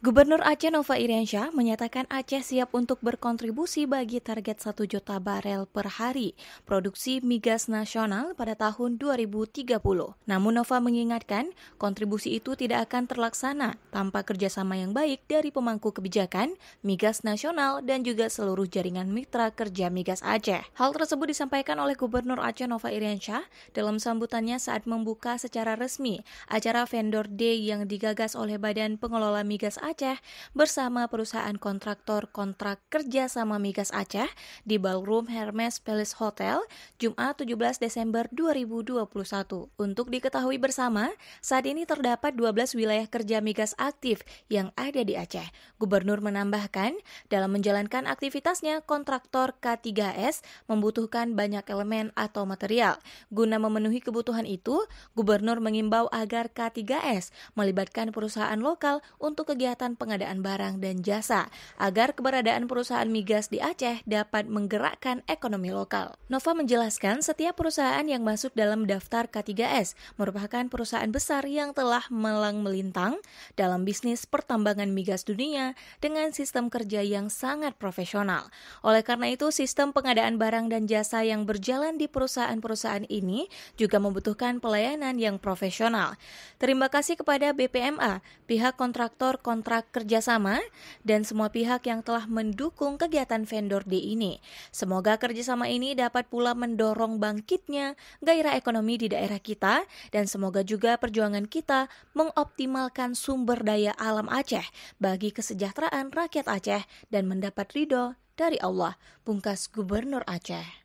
Gubernur Aceh Nova Iriansyah menyatakan Aceh siap untuk berkontribusi bagi target 1 juta barel per hari produksi migas nasional pada tahun 2030. Namun Nova mengingatkan, kontribusi itu tidak akan terlaksana tanpa kerjasama yang baik dari pemangku kebijakan, migas nasional, dan juga seluruh jaringan mitra kerja migas Aceh. Hal tersebut disampaikan oleh Gubernur Aceh Nova Iriansyah dalam sambutannya saat membuka secara resmi acara vendor day yang digagas oleh Badan Pengelola Migas Aceh Aceh bersama perusahaan kontraktor kontrak kerja sama Migas Aceh di Ballroom Hermes Palace Hotel Jumat 17 Desember 2021. Untuk diketahui bersama, saat ini terdapat 12 wilayah kerja migas aktif yang ada di Aceh. Gubernur menambahkan, dalam menjalankan aktivitasnya, kontraktor K3S membutuhkan banyak elemen atau material. Guna memenuhi kebutuhan itu, Gubernur mengimbau agar K3S melibatkan perusahaan lokal untuk kegiatan pengadaan barang dan jasa agar keberadaan perusahaan migas di Aceh dapat menggerakkan ekonomi lokal. Nova menjelaskan setiap perusahaan yang masuk dalam daftar K3S merupakan perusahaan besar yang telah melang melintang dalam bisnis pertambangan migas dunia dengan sistem kerja yang sangat profesional. Oleh karena itu, sistem pengadaan barang dan jasa yang berjalan di perusahaan-perusahaan ini juga membutuhkan pelayanan yang profesional. Terima kasih kepada BPMA, pihak kontraktor kontrak kontrak kerjasama dan semua pihak yang telah mendukung kegiatan vendor D ini. Semoga kerjasama ini dapat pula mendorong bangkitnya gairah ekonomi di daerah kita dan semoga juga perjuangan kita mengoptimalkan sumber daya alam Aceh bagi kesejahteraan rakyat Aceh dan mendapat ridho dari Allah, pungkas Gubernur Aceh.